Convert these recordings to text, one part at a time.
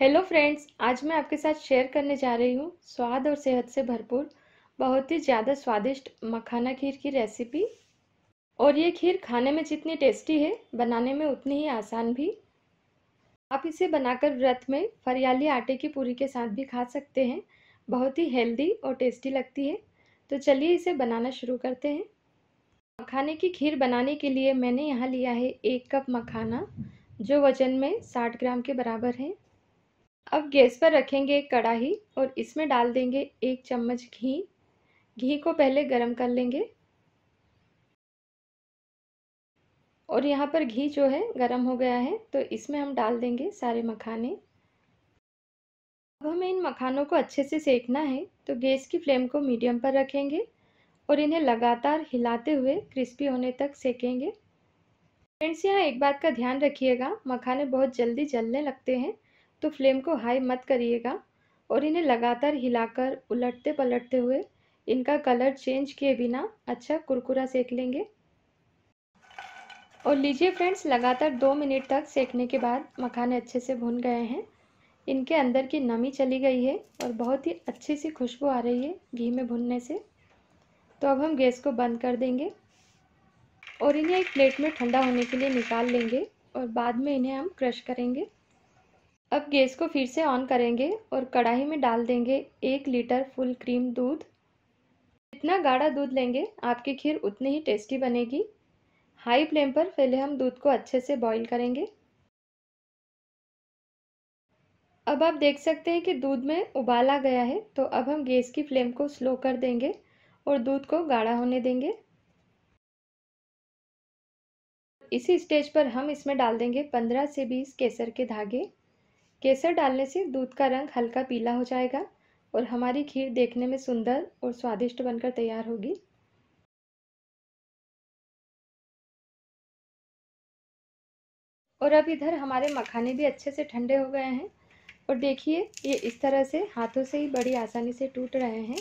hello friends आज मैं आपके साथ शेयर करने जा रही हूँ स्वाद और सेहत से भरपूर बहुत ही ज़्यादा स्वादिष्ट मखाना खीर की रेसिपी और ये खीर खाने में जितनी टेस्टी है बनाने में उतनी ही आसान भी आप इसे बनाकर व्रत में फरियाली आटे की पूरी के साथ भी खा सकते हैं बहुत ही हेल्दी और टेस्टी लगती है तो चलिए इसे बनाना शुरू करते हैं मखाने की खीर बनाने के लिए मैंने यहाँ लिया है एक कप मखाना जो वजन में साठ ग्राम के बराबर है अब गैस पर रखेंगे एक कढ़ाही और इसमें डाल देंगे एक चम्मच घी घी को पहले गरम कर लेंगे और यहाँ पर घी जो है गरम हो गया है तो इसमें हम डाल देंगे सारे मखाने अब हमें इन मखानों को अच्छे से सेकना है तो गैस की फ्लेम को मीडियम पर रखेंगे और इन्हें लगातार हिलाते हुए क्रिस्पी होने तक सेकेंगे फ्रेंड्स यहाँ एक बात का ध्यान रखिएगा मखाने बहुत जल्दी जलने लगते हैं तो फ्लेम को हाई मत करिएगा और इन्हें लगातार हिलाकर उलटते पलटते हुए इनका कलर चेंज किए बिना अच्छा कुरकुरा सेक लेंगे और लीजिए फ्रेंड्स लगातार दो मिनट तक सेकने के बाद मखाने अच्छे से भुन गए हैं इनके अंदर की नमी चली गई है और बहुत ही अच्छी सी खुशबू आ रही है घी में भुनने से तो अब हम गैस को बंद कर देंगे और इन्हें एक प्लेट में ठंडा होने के लिए निकाल लेंगे और बाद में इन्हें हम क्रश करेंगे अब गैस को फिर से ऑन करेंगे और कढ़ाई में डाल देंगे एक लीटर फुल क्रीम दूध जितना गाढ़ा दूध लेंगे आपकी खीर उतनी ही टेस्टी बनेगी हाई फ्लेम पर पहले हम दूध को अच्छे से बॉईल करेंगे अब आप देख सकते हैं कि दूध में उबाल आ गया है तो अब हम गैस की फ्लेम को स्लो कर देंगे और दूध को गाढ़ा होने देंगे इसी स्टेज पर हम इसमें डाल देंगे पंद्रह से बीस केसर के धागे केसर डालने से दूध का रंग हल्का पीला हो जाएगा और हमारी खीर देखने में सुंदर और स्वादिष्ट बनकर तैयार होगी और अब इधर हमारे मखाने भी अच्छे से ठंडे हो गए हैं और देखिए ये इस तरह से हाथों से ही बड़ी आसानी से टूट रहे हैं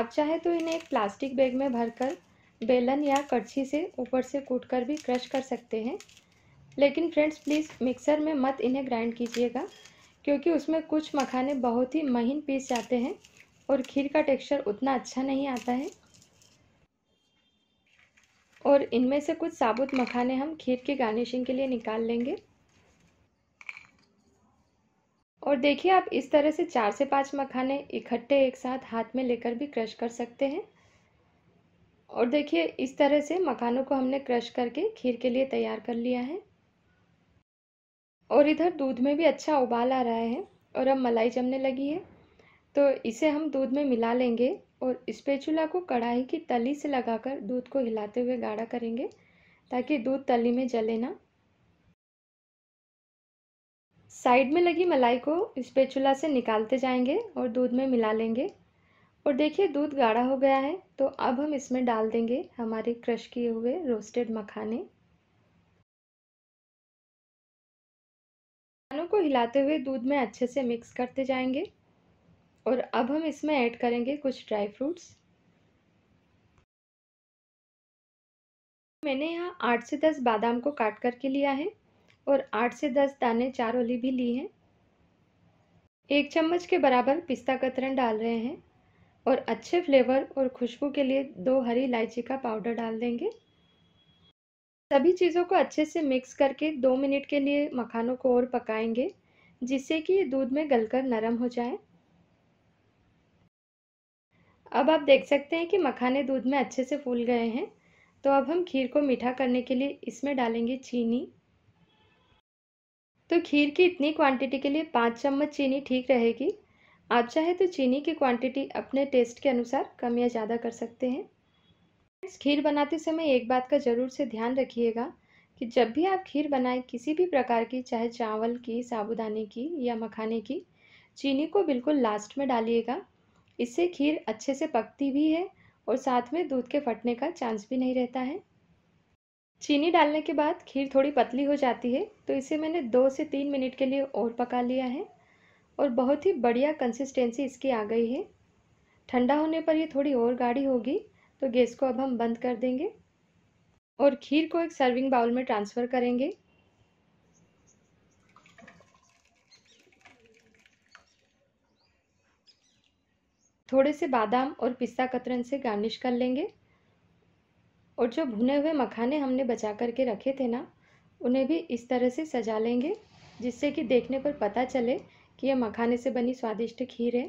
आप चाहे तो इन्हें एक प्लास्टिक बैग में भरकर बेलन या कड़छी से ऊपर से कूट कर भी क्रश कर सकते हैं लेकिन फ्रेंड्स प्लीज़ मिक्सर में मत इन्हें ग्राइंड कीजिएगा क्योंकि उसमें कुछ मखाने बहुत ही महीन पीस जाते हैं और खीर का टेक्सचर उतना अच्छा नहीं आता है और इनमें से कुछ साबुत मखाने हम खीर की गार्निशिंग के लिए निकाल लेंगे और देखिए आप इस तरह से चार से पांच मखाने इकट्ठे एक साथ हाथ में लेकर भी क्रश कर सकते हैं और देखिए इस तरह से मखानों को हमने क्रश करके खीर के लिए तैयार कर लिया है और इधर दूध में भी अच्छा उबाल आ रहा है और अब मलाई जमने लगी है तो इसे हम दूध में मिला लेंगे और स्पेचुला को कढ़ाई की तली से लगाकर दूध को हिलाते हुए गाढ़ा करेंगे ताकि दूध तली में जले ना साइड में लगी मलाई को स्पेचुला से निकालते जाएंगे और दूध में मिला लेंगे और देखिए दूध गाढ़ा हो गया है तो अब हम इसमें डाल देंगे हमारे क्रश किए हुए रोस्टेड मखाने दोनों को हिलाते हुए दूध में अच्छे से मिक्स करते जाएंगे और अब हम इसमें ऐड करेंगे कुछ ड्राई फ्रूट्स मैंने यहाँ आठ से दस बादाम को काट करके लिया है और आठ से दस दाने चारोली भी ली हैं एक चम्मच के बराबर पिस्ता कतरन डाल रहे हैं और अच्छे फ्लेवर और खुशबू के लिए दो हरी इलायची का पाउडर डाल देंगे सभी चीज़ों को अच्छे से मिक्स करके दो मिनट के लिए मखानों को और पकाएंगे जिससे कि दूध में गलकर नरम हो जाए अब आप देख सकते हैं कि मखाने दूध में अच्छे से फूल गए हैं तो अब हम खीर को मीठा करने के लिए इसमें डालेंगे चीनी तो खीर की इतनी क्वांटिटी के लिए पाँच चम्मच चीनी ठीक रहेगी आप चाहे तो चीनी की क्वांटिटी अपने टेस्ट के अनुसार कम या ज़्यादा कर सकते हैं खीर बनाते समय एक बात का ज़रूर से ध्यान रखिएगा कि जब भी आप खीर बनाएं किसी भी प्रकार की चाहे चावल की साबुदाने की या मखाने की चीनी को बिल्कुल लास्ट में डालिएगा इससे खीर अच्छे से पकती भी है और साथ में दूध के फटने का चांस भी नहीं रहता है चीनी डालने के बाद खीर थोड़ी पतली हो जाती है तो इसे मैंने दो से तीन मिनट के लिए और पका लिया है और बहुत ही बढ़िया कंसिस्टेंसी इसकी आ गई है ठंडा होने पर ये थोड़ी और गाढ़ी होगी तो गैस को अब हम बंद कर देंगे और खीर को एक सर्विंग बाउल में ट्रांसफ़र करेंगे थोड़े से बादाम और पिस्ता कतरन से गार्निश कर लेंगे और जो भुने हुए मखाने हमने बचा करके रखे थे ना उन्हें भी इस तरह से सजा लेंगे जिससे कि देखने पर पता चले कि यह मखाने से बनी स्वादिष्ट खीर है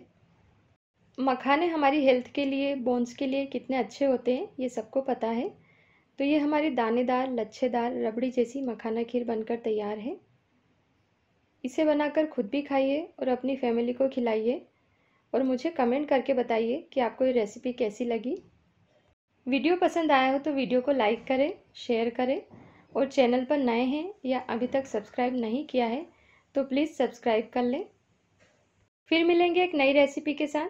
मखाने हमारी हेल्थ के लिए बोन्स के लिए कितने अच्छे होते हैं ये सबको पता है तो ये हमारी दानेदार लच्छेदार रबड़ी जैसी मखाना खीर बनकर तैयार है इसे बनाकर खुद भी खाइए और अपनी फैमिली को खिलाइए और मुझे कमेंट करके बताइए कि आपको ये रेसिपी कैसी लगी वीडियो पसंद आया हो तो वीडियो को लाइक करें शेयर करें और चैनल पर नए हैं या अभी तक सब्सक्राइब नहीं किया है तो प्लीज़ सब्सक्राइब कर लें फिर मिलेंगे एक नई रेसिपी के साथ